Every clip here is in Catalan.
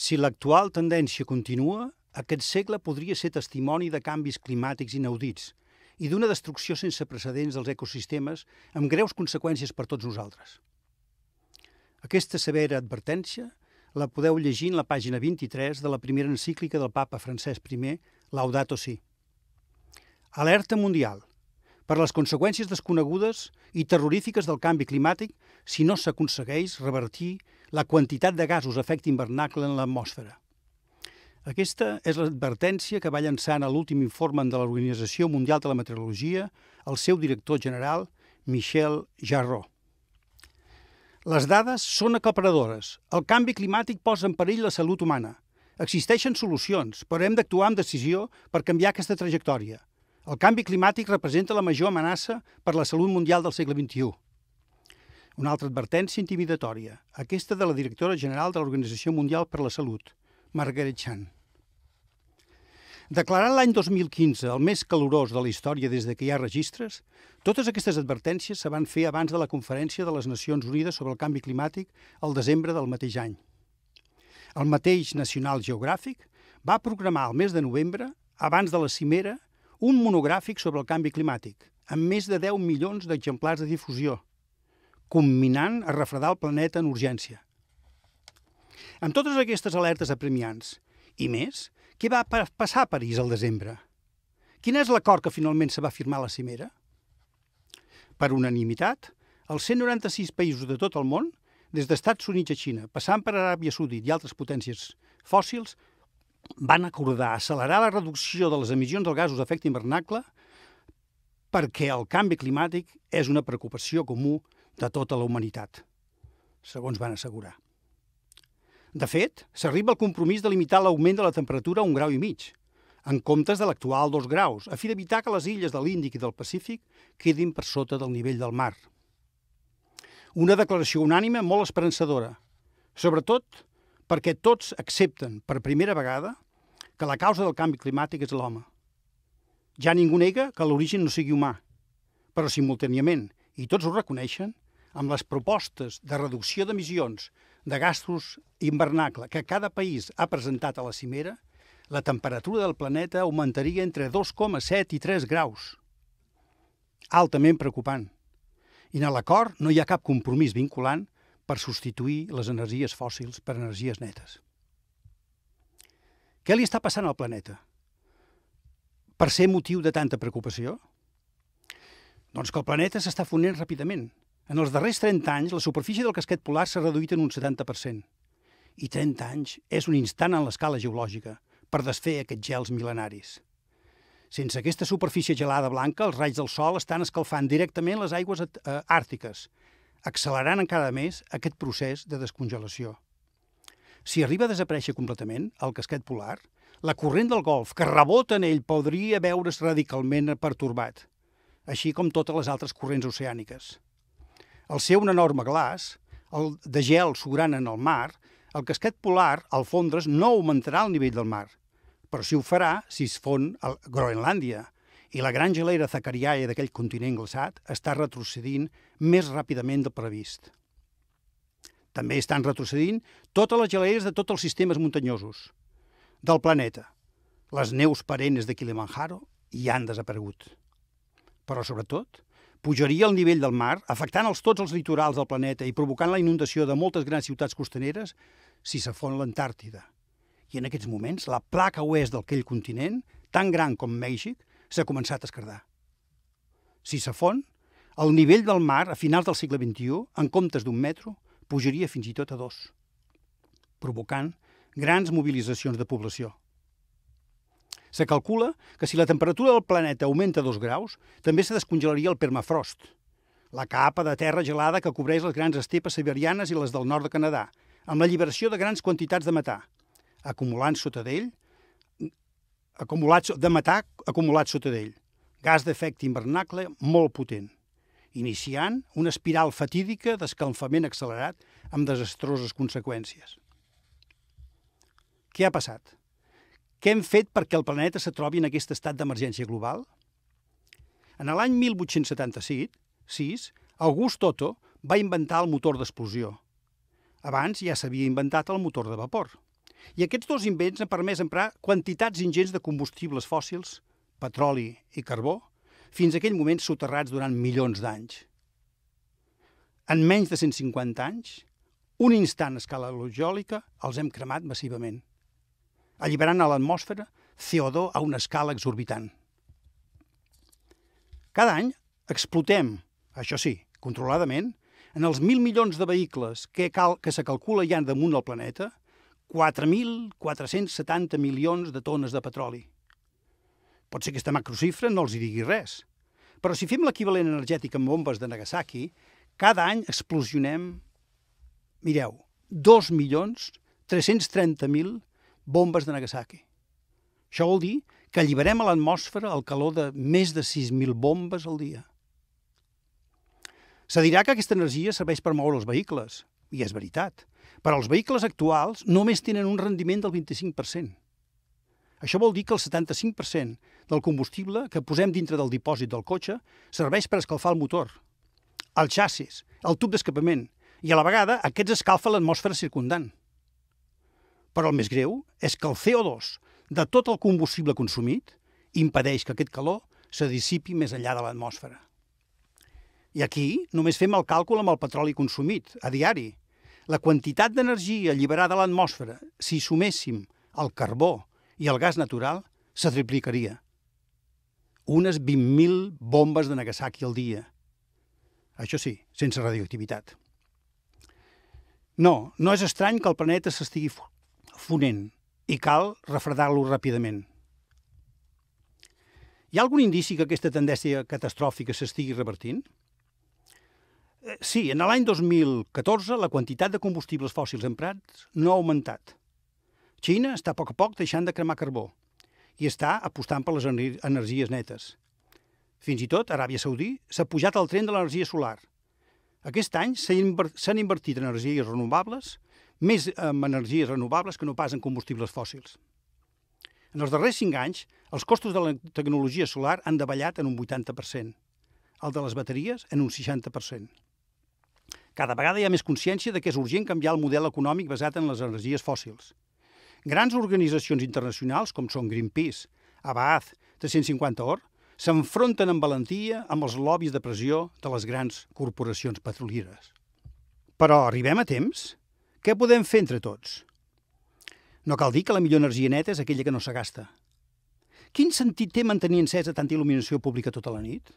Si l'actual tendència continua, aquest segle podria ser testimoni de canvis climàtics inaudits i d'una destrucció sense precedents dels ecosistemes amb greus conseqüències per tots nosaltres. Aquesta severa advertència la podeu llegir en la pàgina 23 de la primera encíclica del papa Francesc I, Laudato Si. Alerta mundial per les conseqüències desconegudes i terrorífiques del canvi climàtic si no s'aconsegueix revertir la quantitat de gasos efecte invernacle en l'atmosfera. Aquesta és l'advertència que va llançar en l'últim informe de l'Organització Mundial de la Meteorologia el seu director general, Michel Jarró. Les dades són acaparadores. El canvi climàtic posa en perill la salut humana. Existeixen solucions, però hem d'actuar amb decisió per canviar aquesta trajectòria. El canvi climàtic representa la major amenaça per la salut mundial del segle XXI. Una altra advertència intimidatòria, aquesta de la directora general de l'Organització Mundial per la Salut, Margaret Chan. Declarant l'any 2015 el més calorós de la història des de que hi ha registres, totes aquestes advertències se van fer abans de la Conferència de les Nacions Unides sobre el Canvi Climàtic al desembre del mateix any. El mateix Nacional Geogràfic va programar el mes de novembre, abans de la cimera, un monogràfic sobre el canvi climàtic, amb més de 10 milions d'exemplars de difusió – combinant a refredar el planeta en urgència. Amb totes aquestes alertes apremiants, i més, què va passar a París al desembre? Quin és l'acord que finalment se va firmar a la cimera? Per unanimitat, els 196 països de tot el món, des d'Estats Units a Xina, passant per Aràbia Saudita i altres potències fòssils, van acordar accelerar la reducció de les emissions del gasos d'efecte hivernacle perquè el canvi climàtic és una preocupació comú de tota la humanitat, segons van assegurar. De fet, s'arriba al compromís de limitar l'augment de la temperatura a un grau i mig, en comptes de l'actual 2 graus, a fi d'evitar que les illes de l'Índic i del Pacífic quedin per sota del nivell del mar. Una declaració unànime molt esperançadora, sobretot perquè tots accepten per primera vegada que la causa del canvi climàtic és l'home. Ja ningú nega que l'origen no sigui humà, però simultàniament, i tots ho reconeixen, amb les propostes de reducció d'emissions de gasos invernacle que cada país ha presentat a la cimera, la temperatura del planeta augmentaria entre 2,7 i 3 graus. Altament preocupant. I en l'acord no hi ha cap compromís vinculant per substituir les energies fòssils per energies netes. Què li està passant al planeta? Per ser motiu de tanta preocupació? Doncs que el planeta s'està fonent ràpidament – en els darrers 30 anys, la superfície del casquet polar s'ha reduït en un 70%. I 30 anys és un instant en l'escala geològica per desfer aquests gels mil·lenaris. Sense aquesta superfície gelada blanca, els raigs del Sol estan escalfant directament les aigües eh, àrtiques, accelerant encara més aquest procés de descongelació. Si arriba a desaparèixer completament el casquet polar, la corrent del golf que rebota en ell podria veure's radicalment pertorbat, així com totes les altres corrents oceàniques. Al ser un enorme glaç, el de gel sobrant en el mar, el casquet polar, al fondre's, no augmentarà el nivell del mar, però si ho farà si es fon a Groenlàndia, i la gran gelera zacariaia d'aquell continent glaçat està retrocedint més ràpidament del previst. També estan retrocedint totes les geleres de tots els sistemes muntanyosos del planeta. Les neus perennes de Kilimanjaro hi han desaparegut. Però, sobretot, pujaria el nivell del mar, afectant els tots els litorals del planeta i provocant la inundació de moltes grans ciutats costaneres si s'afon l'Antàrtida. I en aquests moments, la placa oest d'aquell continent, tan gran com Mèxic, s'ha començat a escardar. Si s'afon, el nivell del mar a finals del segle XXI, en comptes d'un metro, pujaria fins i tot a dos, provocant grans mobilitzacions de població – Se calcula que si la temperatura del planeta augmenta 2 graus, també se descongelaria el permafrost, la capa de terra gelada que cobreix les grans estepes siberianes i les del nord de Canadà, amb la lliberació de grans quantitats de metà, acumulant sota d'ell, acumulats de metà acumulat sota d'ell, gas d'efecte invernacle molt potent, iniciant una espiral fatídica d'escalfament accelerat amb desastroses conseqüències. Què ha passat? Què hem fet perquè el planeta se trobi en aquest estat d'emergència global? En l'any 1876, August Otto va inventar el motor d'explosió. Abans ja s'havia inventat el motor de vapor. I aquests dos invents han permès emprar quantitats ingents de combustibles fòssils, petroli i carbó, fins a aquell moment soterrats durant milions d'anys. En menys de 150 anys, un instant a escala logílica, els hem cremat massivament alliberant a l'atmosfera CO2 a una escala exorbitant. Cada any explotem, això sí, controladament, en els mil milions de vehicles que, cal, que se calcula ja damunt del planeta, 4.470 milions de tones de petroli. Pot ser que aquesta macrocifra no els hi digui res, però si fem l'equivalent energètic amb bombes de Nagasaki, cada any explosionem, mireu, 2.330.000 bombes de Nagasaki. Això vol dir que alliberem a l'atmosfera el calor de més de 6.000 bombes al dia. Se dirà que aquesta energia serveix per moure els vehicles, i és veritat, però els vehicles actuals només tenen un rendiment del 25%. Això vol dir que el 75% del combustible que posem dintre del dipòsit del cotxe serveix per escalfar el motor, el xassis, el tub d'escapament, i a la vegada aquests escalfa l'atmosfera circundant. Però el més greu és que el CO2 de tot el combustible consumit impedeix que aquest calor se dissipi més enllà de l'atmosfera. I aquí només fem el càlcul amb el petroli consumit, a diari. La quantitat d'energia alliberada a l'atmosfera, si suméssim el carbó i el gas natural, se triplicaria. Unes 20.000 bombes de Nagasaki al dia. Això sí, sense radioactivitat. No, no és estrany que el planeta s'estigui fonent i cal refredar-lo ràpidament. Hi ha algun indici que aquesta tendència catastròfica s'estigui revertint? Eh, sí, en l'any 2014 la quantitat de combustibles fòssils emprats no ha augmentat. Xina està a poc a poc deixant de cremar carbó i està apostant per les energies netes. Fins i tot Aràbia Saudí s'ha pujat al tren de l'energia solar. Aquest any s'han invertit en energies renovables més amb eh, energies renovables que no pas en combustibles fòssils. En els darrers 5 anys, els costos de la tecnologia solar han davallat en un 80%, el de les bateries en un 60%. Cada vegada hi ha més consciència de que és urgent canviar el model econòmic basat en les energies fòssils. Grans organitzacions internacionals, com són Greenpeace, Abaaz, 350 Or, s'enfronten amb valentia amb els lobbies de pressió de les grans corporacions petrolieres. Però arribem a temps? Què podem fer entre tots? No cal dir que la millor energia neta és aquella que no se gasta. Quin sentit té mantenir encesa tanta il·luminació pública tota la nit?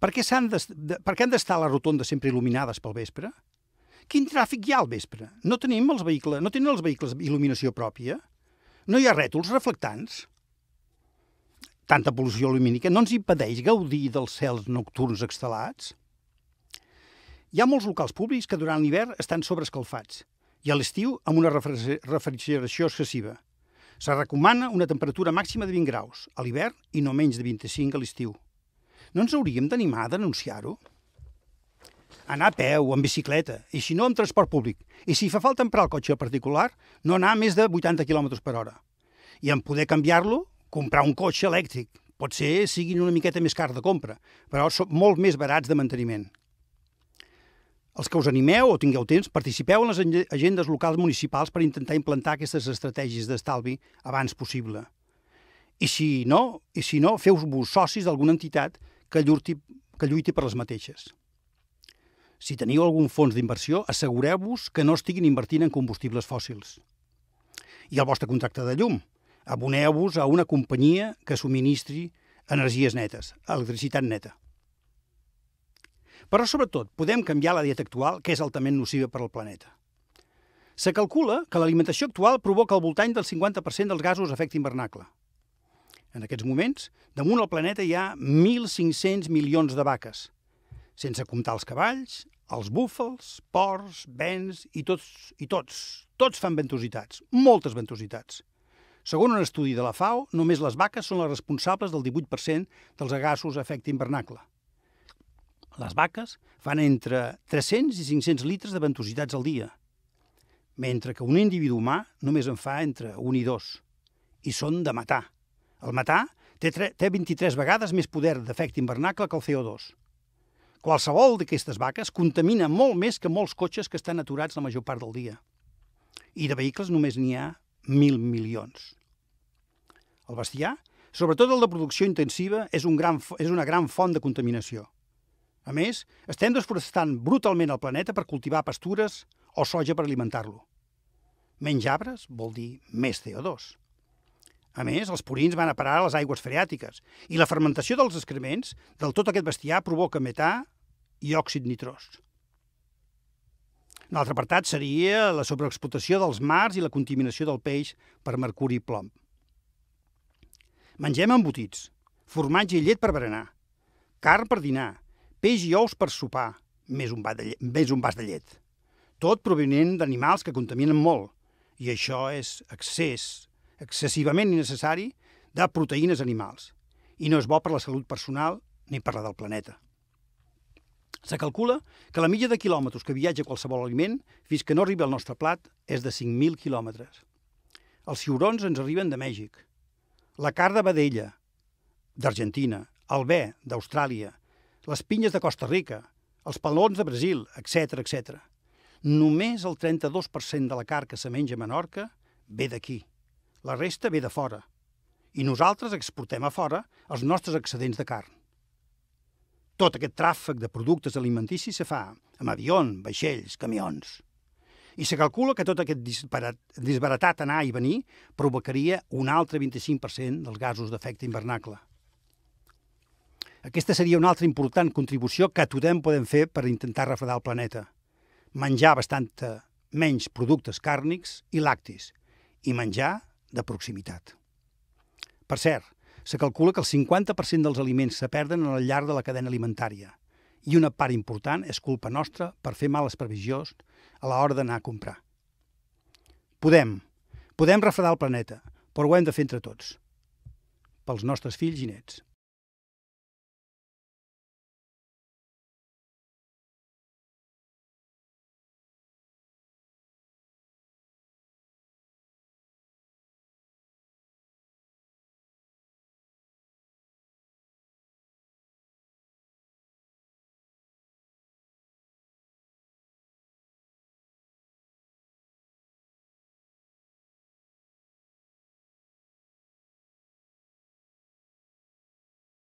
Per què, han de, per què han d'estar les rotondes sempre il·luminades pel vespre? Quin tràfic hi ha al vespre? No tenim els vehicles, no tenen els vehicles il·luminació pròpia? No hi ha rètols reflectants? Tanta pol·lució lumínica no ens impedeix gaudir dels cels nocturns extelats? Hi ha molts locals públics que durant l'hivern estan sobrescalfats i a l'estiu amb una refrigeració excessiva. Se recomana una temperatura màxima de 20 graus a l'hivern i no menys de 25 a l'estiu. No ens hauríem d'animar a denunciar-ho? Anar a peu, en bicicleta, i si no, amb transport públic. I si fa falta emprar el cotxe particular, no anar més de 80 km per hora. I en poder canviar-lo, comprar un cotxe elèctric. Potser siguin una miqueta més car de compra, però són molt més barats de manteniment els que us animeu o tingueu temps, participeu en les agendes locals municipals per intentar implantar aquestes estratègies d'estalvi abans possible. I si no, i si no feu-vos socis d'alguna entitat que lluiti, que lluiti per les mateixes. Si teniu algun fons d'inversió, assegureu-vos que no estiguin invertint en combustibles fòssils. I el vostre contracte de llum. Aboneu-vos a una companyia que subministri energies netes, electricitat neta. Però, sobretot, podem canviar la dieta actual, que és altament nociva per al planeta. Se calcula que l'alimentació actual provoca al voltant del 50% dels gasos d'efecte invernacle. En aquests moments, damunt el planeta hi ha 1.500 milions de vaques, sense comptar els cavalls, els búfals, porcs, bens i tots, i tots. Tots fan ventositats, moltes ventositats. Segons un estudi de la FAO, només les vaques són les responsables del 18% dels gasos d'efecte invernacle – les vaques fan entre 300 i 500 litres de ventositats al dia, mentre que un individu humà només en fa entre 1 i 2. I són de matar. El matar té, té 23 vegades més poder d'efecte invernacle que el CO2. Qualsevol d'aquestes vaques contamina molt més que molts cotxes que estan aturats la major part del dia. I de vehicles només n'hi ha mil milions. El bestiar, sobretot el de producció intensiva, és, un gran, és una gran font de contaminació. A més, estem desforestant brutalment el planeta per cultivar pastures o soja per alimentar-lo. Menys arbres vol dir més CO2. A més, els purins van a parar a les aigües freàtiques i la fermentació dels excrements del tot aquest bestiar provoca metà i òxid nitrós. L'altre apartat seria la sobreexplotació dels mars i la contaminació del peix per mercuri i plom. Mengem embotits, formatge i llet per berenar, carn per dinar, peix i ous per sopar, més un, de llet, més un vas de llet. Tot provinent d'animals que contaminen molt, i això és excés, excessivament innecessari, de proteïnes animals, i no és bo per la salut personal ni per la del planeta. Se calcula que la mitja de quilòmetres que viatja qualsevol aliment fins que no arriba al nostre plat és de 5.000 quilòmetres. Els ciurons ens arriben de Mèxic. La car de vedella, d'Argentina, el bé, d'Austràlia, les pinyes de Costa Rica, els palons de Brasil, etc etc. Només el 32% de la carn que se menja a Menorca ve d'aquí. La resta ve de fora. I nosaltres exportem a fora els nostres excedents de carn. Tot aquest tràfic de productes alimenticis se fa amb avion, vaixells, camions. I se calcula que tot aquest disbarat, disbaratat anar i venir provocaria un altre 25% dels gasos d'efecte invernacle. Aquesta seria una altra important contribució que tothom podem fer per intentar refredar el planeta. Menjar bastant menys productes càrnics i làctis i menjar de proximitat. Per cert, se calcula que el 50% dels aliments se perden al llarg de la cadena alimentària i una part important és culpa nostra per fer males previsions a l'hora d'anar a comprar. Podem, podem refredar el planeta, però ho hem de fer entre tots, pels nostres fills i nets.